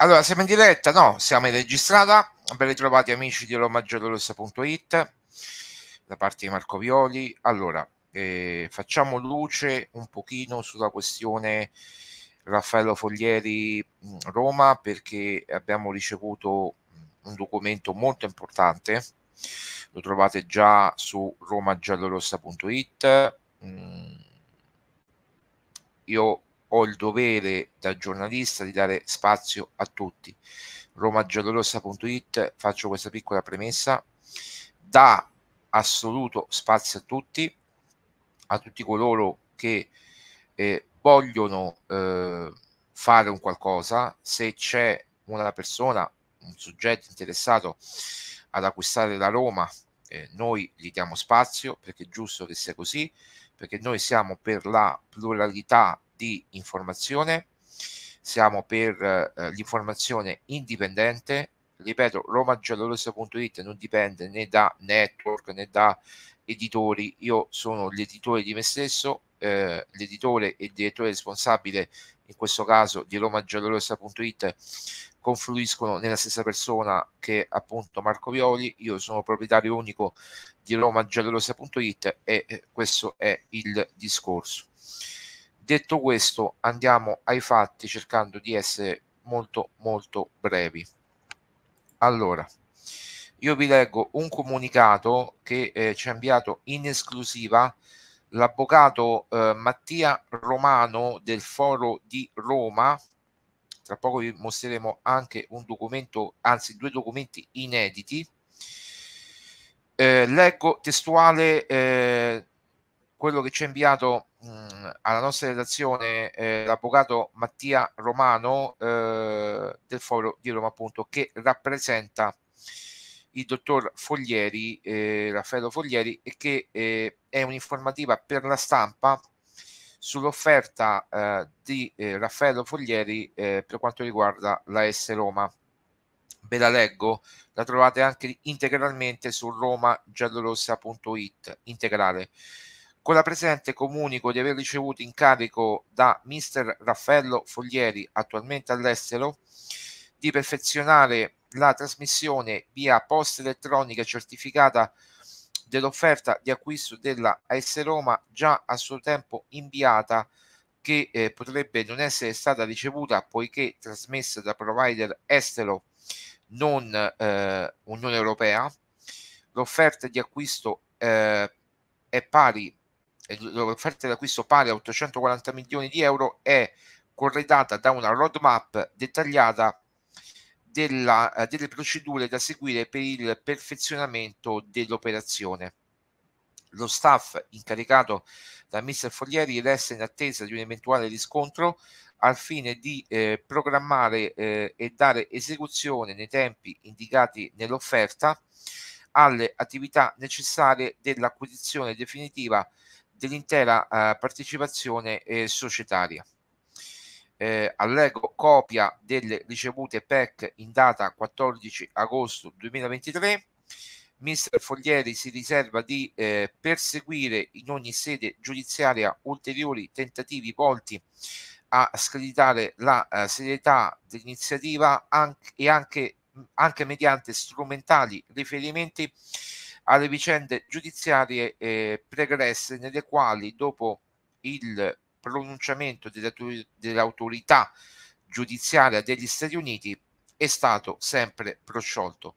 Allora, siamo in diretta? No, siamo in registrata. Ben ritrovati amici di romaggiolorossa.it da parte di Marco Violi. Allora, eh, facciamo luce un pochino sulla questione Raffaello Foglieri Roma perché abbiamo ricevuto un documento molto importante. Lo trovate già su romaggiallorossa.it. io ho il dovere da giornalista di dare spazio a tutti. RomaGiallorossa.it, faccio questa piccola premessa, dà assoluto spazio a tutti, a tutti coloro che eh, vogliono eh, fare un qualcosa, se c'è una persona, un soggetto interessato ad acquistare la Roma, eh, noi gli diamo spazio perché è giusto che sia così, perché noi siamo per la pluralità di informazione, siamo per eh, l'informazione indipendente, ripeto, romagiallorossa.it non dipende né da network né da editori, io sono l'editore di me stesso, eh, l'editore e il direttore responsabile in questo caso di romagiallorossa.it confluiscono nella stessa persona che appunto Marco Violi, io sono proprietario unico di romagiallorossa.it e eh, questo è il discorso. Detto questo, andiamo ai fatti cercando di essere molto molto brevi. Allora, io vi leggo un comunicato che eh, ci ha inviato in esclusiva l'avvocato eh, Mattia Romano del Foro di Roma. Tra poco vi mostreremo anche un documento, anzi due documenti inediti. Eh, leggo testuale eh, quello che ci ha inviato mh, mm, alla nostra redazione eh, l'avvocato Mattia Romano eh, del Foro di Roma, appunto, che rappresenta il dottor Foglieri, eh, Raffaello Foglieri, e che eh, è un'informativa per la stampa sull'offerta eh, di eh, Raffaello Foglieri per quanto riguarda la S Roma ve la leggo, la trovate anche integralmente su romagiallorossa.it integrale. Con la presente comunico di aver ricevuto incarico da mister Raffaello Foglieri, attualmente all'estero, di perfezionare la trasmissione via posta elettronica certificata dell'offerta di acquisto della AS Roma già a suo tempo inviata che eh, potrebbe non essere stata ricevuta poiché trasmessa da provider estero non eh, Unione Europea. L'offerta di acquisto eh, è pari l'offerta d'acquisto pari a 840 milioni di euro è corredata da una roadmap dettagliata della, eh, delle procedure da seguire per il perfezionamento dell'operazione. Lo staff incaricato da Mr. Foglieri resta in attesa di un eventuale riscontro al fine di eh, programmare eh, e dare esecuzione nei tempi indicati nell'offerta alle attività necessarie dell'acquisizione definitiva dell'intera eh, partecipazione eh, societaria. Eh, allego copia delle ricevute PEC in data 14 agosto 2023. Mister Foglieri si riserva di eh, perseguire in ogni sede giudiziaria ulteriori tentativi volti a screditare la eh, serietà dell'iniziativa anche, e anche, anche mediante strumentali riferimenti alle vicende giudiziarie eh, pregresse nelle quali dopo il pronunciamento dell'autorità giudiziaria degli Stati Uniti è stato sempre prosciolto.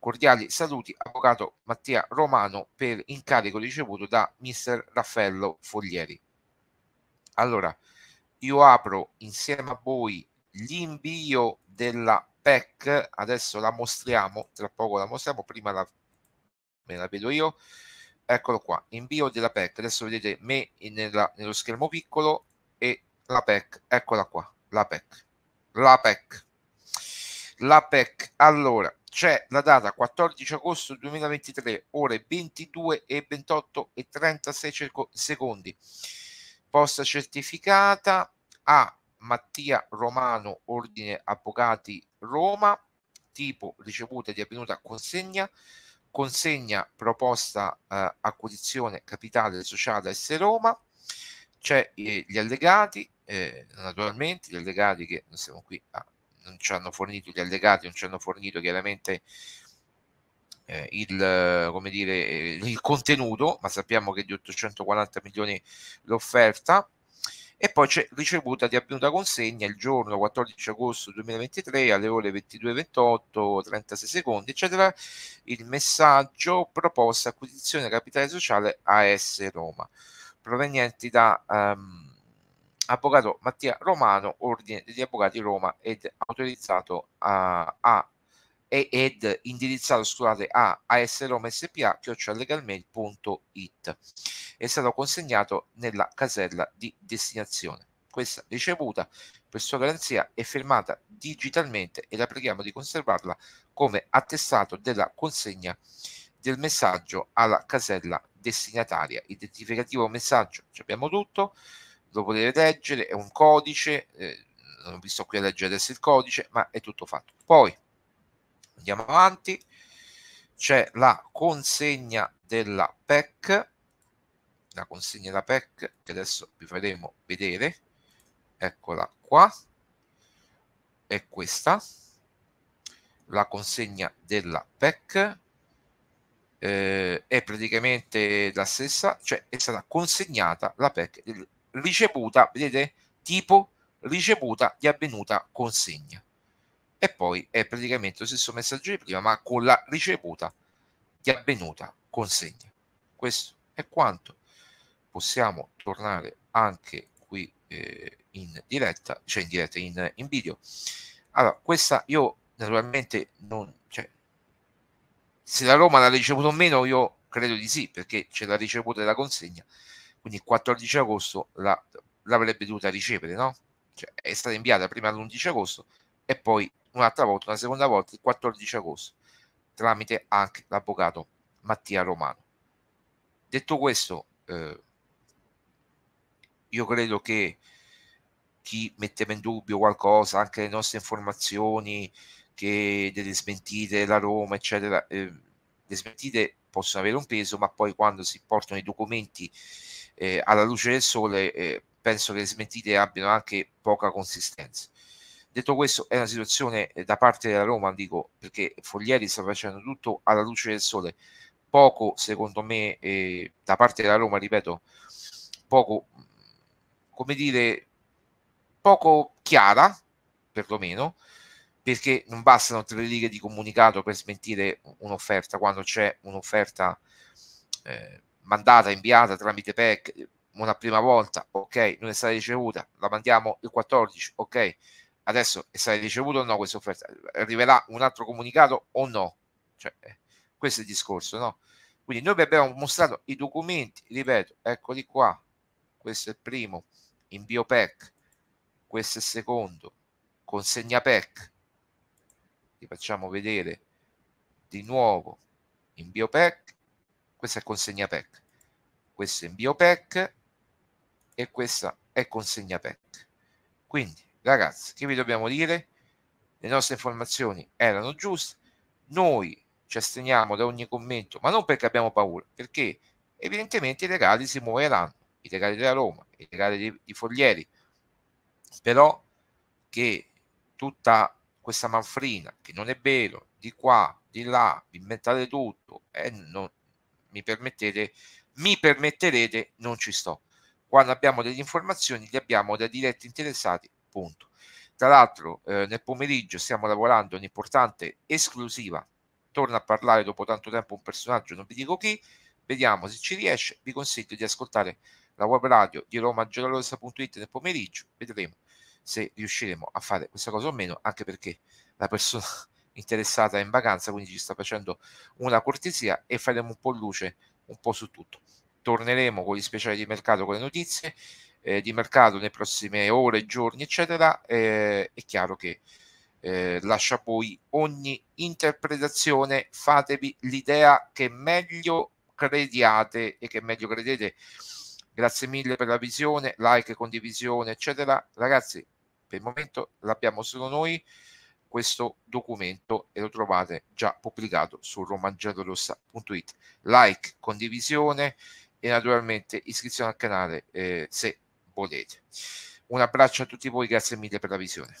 Cordiali saluti, avvocato Mattia Romano, per incarico ricevuto da mister Raffaello Foglieri. Allora, io apro insieme a voi l'invio della PEC, adesso la mostriamo, tra poco la mostriamo, prima la me la vedo io eccolo qua invio della PEC adesso vedete me nella, nello schermo piccolo e la PEC eccola qua la PEC la PEC la PEC allora c'è la data 14 agosto 2023 ore 22 e 28 e 36 secondi posta certificata a Mattia Romano ordine avvocati Roma tipo ricevuta di avvenuta consegna consegna proposta eh, acquisizione capitale sociale S Roma, c'è eh, gli allegati, eh, naturalmente gli allegati che non siamo qui a, non ci hanno fornito gli allegati, non ci hanno fornito chiaramente eh, il, come dire, il contenuto, ma sappiamo che di 840 milioni l'offerta, e poi c'è ricevuta di avvenuta consegna il giorno 14 agosto 2023 alle ore 22.28, 36 secondi, eccetera, il messaggio proposta acquisizione capitale sociale AS Roma, provenienti da um, avvocato Mattia Romano, ordine degli avvocati Roma ed autorizzato a, a ed indirizzato scusate a AS Roma SPA chioccialegalmail.it è stato consegnato nella casella di destinazione. Questa ricevuta per sua garanzia è firmata digitalmente e la preghiamo di conservarla come attestato della consegna del messaggio alla casella destinataria. Identificativo messaggio, abbiamo tutto, lo potete leggere, è un codice, eh, non vi sto qui a leggere adesso il codice, ma è tutto fatto. Poi andiamo avanti, c'è la consegna della PEC la consegna da PEC che adesso vi faremo vedere eccola qua è questa la consegna della PEC eh, è praticamente la stessa cioè è stata consegnata la PEC ricevuta vedete tipo ricevuta di avvenuta consegna e poi è praticamente lo stesso messaggio di prima ma con la ricevuta di avvenuta consegna questo è quanto possiamo tornare anche qui eh, in diretta, cioè in diretta, in, in video. Allora, questa io naturalmente non... Cioè, se la Roma l'ha ricevuto o meno, io credo di sì, perché ce l'ha ricevuta la consegna, quindi il 14 agosto la, l'avrebbe dovuta ricevere, no? Cioè, è stata inviata prima l'11 agosto e poi un'altra volta, una seconda volta, il 14 agosto, tramite anche l'avvocato Mattia Romano. Detto questo, eh, io credo che chi metteva in dubbio qualcosa, anche le nostre informazioni, che delle smentite, la Roma, eccetera, eh, le smentite possono avere un peso, ma poi quando si portano i documenti eh, alla luce del sole, eh, penso che le smentite abbiano anche poca consistenza. Detto questo, è una situazione eh, da parte della Roma, dico, perché Foglieri sta facendo tutto alla luce del sole, poco secondo me eh, da parte della Roma, ripeto, poco come dire, poco chiara, perlomeno, perché non bastano tre righe di comunicato per smentire un'offerta quando c'è un'offerta eh, mandata, inviata tramite PEC eh, una prima volta, ok, non è stata ricevuta, la mandiamo il 14, ok, adesso è stata ricevuta o no questa offerta, arriverà un altro comunicato o no, cioè, eh, questo è il discorso, no? Quindi noi vi abbiamo mostrato i documenti, ripeto, eccoli qua, questo è il primo, invio PEC, questo è secondo, consegna PEC, vi facciamo vedere di nuovo invio PEC, questa è consegna PEC, questo è invio PEC e questa è consegna PEC. Quindi ragazzi, che vi dobbiamo dire? Le nostre informazioni erano giuste, noi ci asteniamo da ogni commento, ma non perché abbiamo paura, perché evidentemente i regali si muoveranno i regali della Roma, i regali di, di Foglieri, però che tutta questa manfrina, che non è vero, di qua, di là, inventare tutto, eh, non, mi permettete, mi permetterete, non ci sto. Quando abbiamo delle informazioni le abbiamo da diretti interessati, punto. Tra l'altro eh, nel pomeriggio stiamo lavorando un'importante esclusiva, torna a parlare dopo tanto tempo un personaggio, non vi dico chi, vediamo se ci riesce, vi consiglio di ascoltare la web radio di Roma giornalosa.it nel pomeriggio, vedremo se riusciremo a fare questa cosa o meno, anche perché la persona interessata è in vacanza, quindi ci sta facendo una cortesia e faremo un po' luce un po' su tutto. Torneremo con gli speciali di mercato, con le notizie eh, di mercato nelle prossime ore, giorni, eccetera. Eh, è chiaro che eh, lascia poi ogni interpretazione, fatevi l'idea che meglio crediate e che meglio credete Grazie mille per la visione, like, condivisione, eccetera. Ragazzi, per il momento l'abbiamo solo noi questo documento e lo trovate già pubblicato su romangiallorossa.it. Like, condivisione e naturalmente iscrizione al canale eh, se volete. Un abbraccio a tutti voi, grazie mille per la visione.